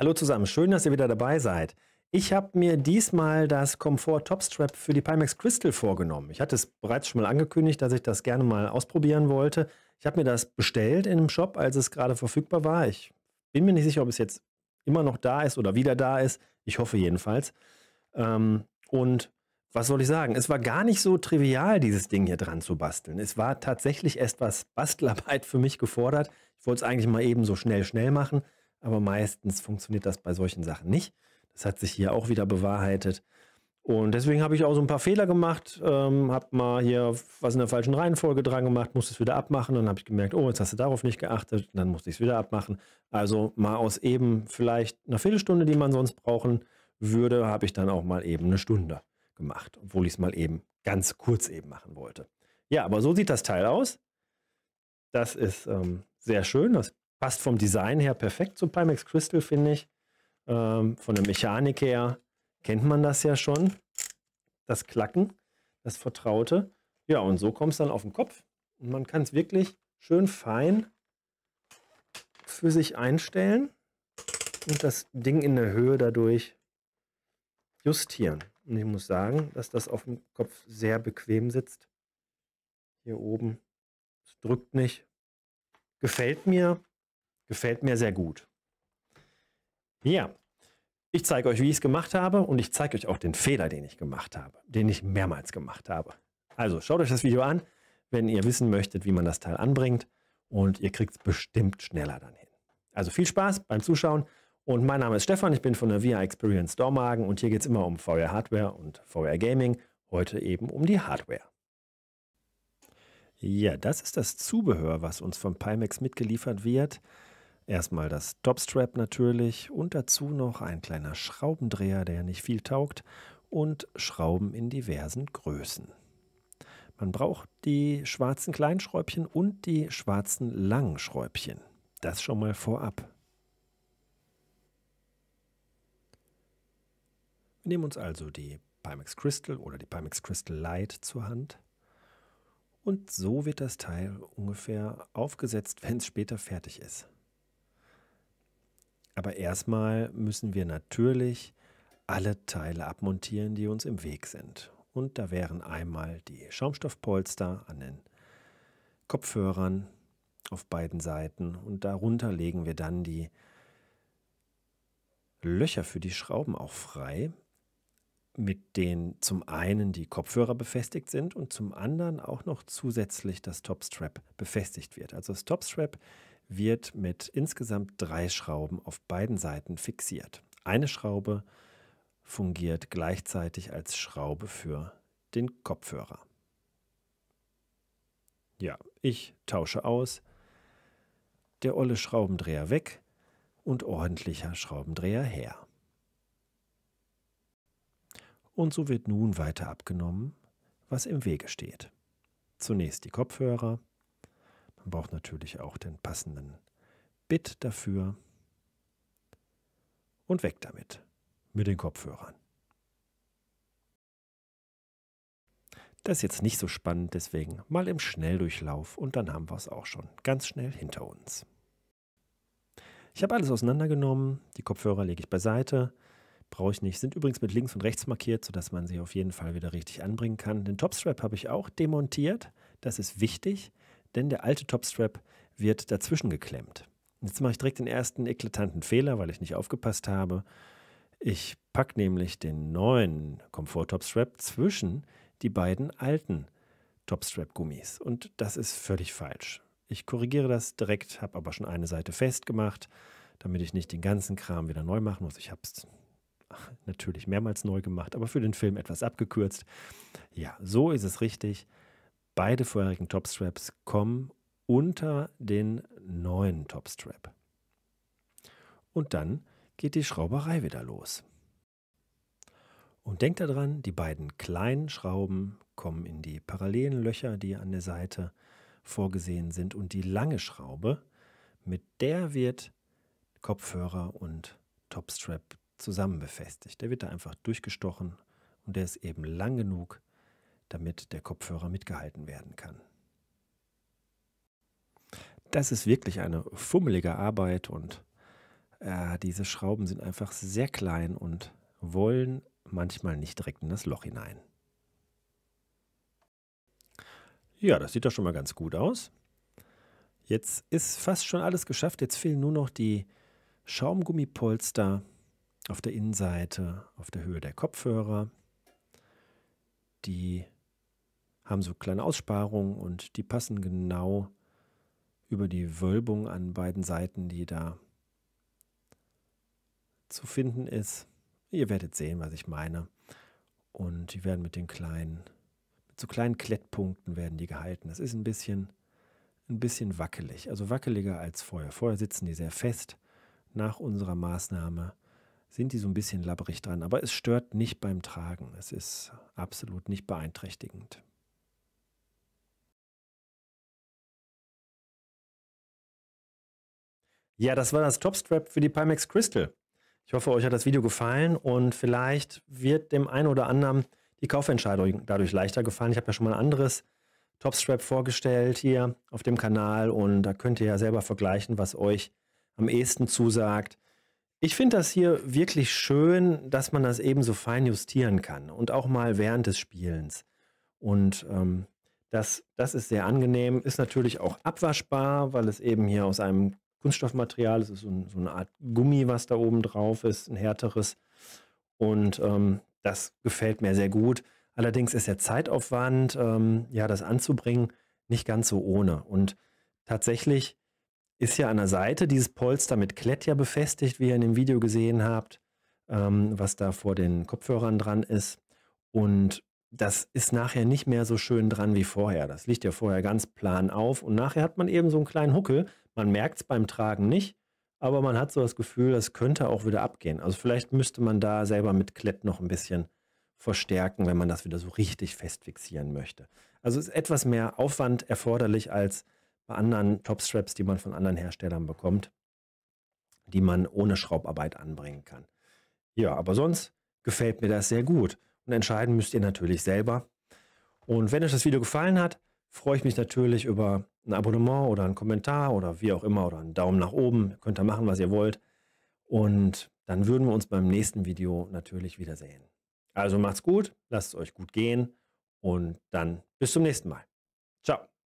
Hallo zusammen, schön, dass ihr wieder dabei seid. Ich habe mir diesmal das Komfort Topstrap für die Pimax Crystal vorgenommen. Ich hatte es bereits schon mal angekündigt, dass ich das gerne mal ausprobieren wollte. Ich habe mir das bestellt in einem Shop, als es gerade verfügbar war. Ich bin mir nicht sicher, ob es jetzt immer noch da ist oder wieder da ist. Ich hoffe jedenfalls. Ähm, und was soll ich sagen? Es war gar nicht so trivial, dieses Ding hier dran zu basteln. Es war tatsächlich erst was Bastelarbeit für mich gefordert. Ich wollte es eigentlich mal eben so schnell, schnell machen aber meistens funktioniert das bei solchen Sachen nicht. Das hat sich hier auch wieder bewahrheitet. Und deswegen habe ich auch so ein paar Fehler gemacht, ähm, habe mal hier was in der falschen Reihenfolge dran gemacht, musste es wieder abmachen, dann habe ich gemerkt, oh, jetzt hast du darauf nicht geachtet, dann musste ich es wieder abmachen. Also mal aus eben vielleicht einer Viertelstunde, die man sonst brauchen würde, habe ich dann auch mal eben eine Stunde gemacht, obwohl ich es mal eben ganz kurz eben machen wollte. Ja, aber so sieht das Teil aus. Das ist ähm, sehr schön, das passt vom Design her perfekt zu Pimax Crystal, finde ich. Ähm, von der Mechanik her kennt man das ja schon. Das Klacken, das Vertraute. Ja, und so kommt es dann auf den Kopf. Und man kann es wirklich schön fein für sich einstellen und das Ding in der Höhe dadurch justieren. Und ich muss sagen, dass das auf dem Kopf sehr bequem sitzt. Hier oben. Es drückt nicht. Gefällt mir. Gefällt mir sehr gut. Ja, ich zeige euch, wie ich es gemacht habe und ich zeige euch auch den Fehler, den ich gemacht habe, den ich mehrmals gemacht habe. Also schaut euch das Video an, wenn ihr wissen möchtet, wie man das Teil anbringt und ihr kriegt es bestimmt schneller dann hin. Also viel Spaß beim Zuschauen und mein Name ist Stefan, ich bin von der VR Experience Dormagen und hier geht es immer um VR Hardware und VR Gaming, heute eben um die Hardware. Ja, das ist das Zubehör, was uns von Pimax mitgeliefert wird. Erstmal das Topstrap natürlich und dazu noch ein kleiner Schraubendreher, der nicht viel taugt, und Schrauben in diversen Größen. Man braucht die schwarzen Kleinschräubchen und die schwarzen langen Schräubchen. Das schon mal vorab. Wir nehmen uns also die Pimax Crystal oder die Pimax Crystal Light zur Hand. Und so wird das Teil ungefähr aufgesetzt, wenn es später fertig ist. Aber erstmal müssen wir natürlich alle Teile abmontieren, die uns im Weg sind. Und da wären einmal die Schaumstoffpolster an den Kopfhörern auf beiden Seiten und darunter legen wir dann die Löcher für die Schrauben auch frei, mit denen zum einen die Kopfhörer befestigt sind und zum anderen auch noch zusätzlich das Topstrap befestigt wird. Also das Topstrap wird mit insgesamt drei Schrauben auf beiden Seiten fixiert. Eine Schraube fungiert gleichzeitig als Schraube für den Kopfhörer. Ja, ich tausche aus, der olle Schraubendreher weg und ordentlicher Schraubendreher her. Und so wird nun weiter abgenommen, was im Wege steht. Zunächst die Kopfhörer, man braucht natürlich auch den passenden Bit dafür. Und weg damit mit den Kopfhörern. Das ist jetzt nicht so spannend, deswegen mal im Schnelldurchlauf und dann haben wir es auch schon ganz schnell hinter uns. Ich habe alles auseinandergenommen, die Kopfhörer lege ich beiseite, brauche ich nicht, sind übrigens mit links und rechts markiert, sodass man sie auf jeden Fall wieder richtig anbringen kann. Den Topstrap habe ich auch demontiert, das ist wichtig, denn der alte Topstrap wird dazwischen geklemmt. Jetzt mache ich direkt den ersten eklatanten Fehler, weil ich nicht aufgepasst habe. Ich packe nämlich den neuen Komfort-Topstrap zwischen die beiden alten Topstrap-Gummis. Und das ist völlig falsch. Ich korrigiere das direkt, habe aber schon eine Seite festgemacht, damit ich nicht den ganzen Kram wieder neu machen muss. Ich habe es natürlich mehrmals neu gemacht, aber für den Film etwas abgekürzt. Ja, so ist es richtig. Beide vorherigen Topstraps kommen unter den neuen Topstrap. Und dann geht die Schrauberei wieder los. Und denkt daran, die beiden kleinen Schrauben kommen in die parallelen Löcher, die an der Seite vorgesehen sind. Und die lange Schraube, mit der wird Kopfhörer und Topstrap zusammen befestigt. Der wird da einfach durchgestochen und der ist eben lang genug, damit der Kopfhörer mitgehalten werden kann. Das ist wirklich eine fummelige Arbeit und äh, diese Schrauben sind einfach sehr klein und wollen manchmal nicht direkt in das Loch hinein. Ja, das sieht doch schon mal ganz gut aus. Jetzt ist fast schon alles geschafft. Jetzt fehlen nur noch die Schaumgummipolster auf der Innenseite, auf der Höhe der Kopfhörer, die haben so kleine Aussparungen und die passen genau über die Wölbung an beiden Seiten, die da zu finden ist. Ihr werdet sehen, was ich meine. Und die werden mit den kleinen, mit so kleinen Klettpunkten werden die gehalten. Das ist ein bisschen, ein bisschen wackelig, also wackeliger als vorher. Vorher sitzen die sehr fest. Nach unserer Maßnahme sind die so ein bisschen labberig dran, aber es stört nicht beim Tragen. Es ist absolut nicht beeinträchtigend. Ja, das war das Topstrap für die Pimax Crystal. Ich hoffe, euch hat das Video gefallen und vielleicht wird dem einen oder anderen die Kaufentscheidung dadurch leichter gefallen. Ich habe ja schon mal ein anderes Topstrap vorgestellt hier auf dem Kanal und da könnt ihr ja selber vergleichen, was euch am ehesten zusagt. Ich finde das hier wirklich schön, dass man das eben so fein justieren kann und auch mal während des Spielens. Und ähm, das, das ist sehr angenehm, ist natürlich auch abwaschbar, weil es eben hier aus einem Kunststoffmaterial. Es ist so, ein, so, eine Art Gummi, was da oben drauf ist, ein härteres. Und ähm, das gefällt mir sehr gut. Allerdings ist der Zeitaufwand, ähm, ja, das anzubringen, nicht ganz so ohne. Und tatsächlich ist ja an der Seite dieses Polster mit Klett ja befestigt, wie ihr in dem Video gesehen habt, ähm, was da vor den Kopfhörern dran ist. Und das ist nachher nicht mehr so schön dran wie vorher. Das liegt ja vorher ganz plan auf und nachher hat man eben so einen kleinen Huckel, man merkt es beim Tragen nicht, aber man hat so das Gefühl, das könnte auch wieder abgehen. Also vielleicht müsste man da selber mit Klett noch ein bisschen verstärken, wenn man das wieder so richtig fest fixieren möchte. Also ist etwas mehr Aufwand erforderlich als bei anderen Topstraps, die man von anderen Herstellern bekommt, die man ohne Schraubarbeit anbringen kann. Ja, aber sonst gefällt mir das sehr gut. Und entscheiden müsst ihr natürlich selber. Und wenn euch das Video gefallen hat, freue ich mich natürlich über ein Abonnement oder einen Kommentar oder wie auch immer oder einen Daumen nach oben. Ihr könnt da machen, was ihr wollt. Und dann würden wir uns beim nächsten Video natürlich wiedersehen. Also macht's gut, lasst es euch gut gehen und dann bis zum nächsten Mal. Ciao.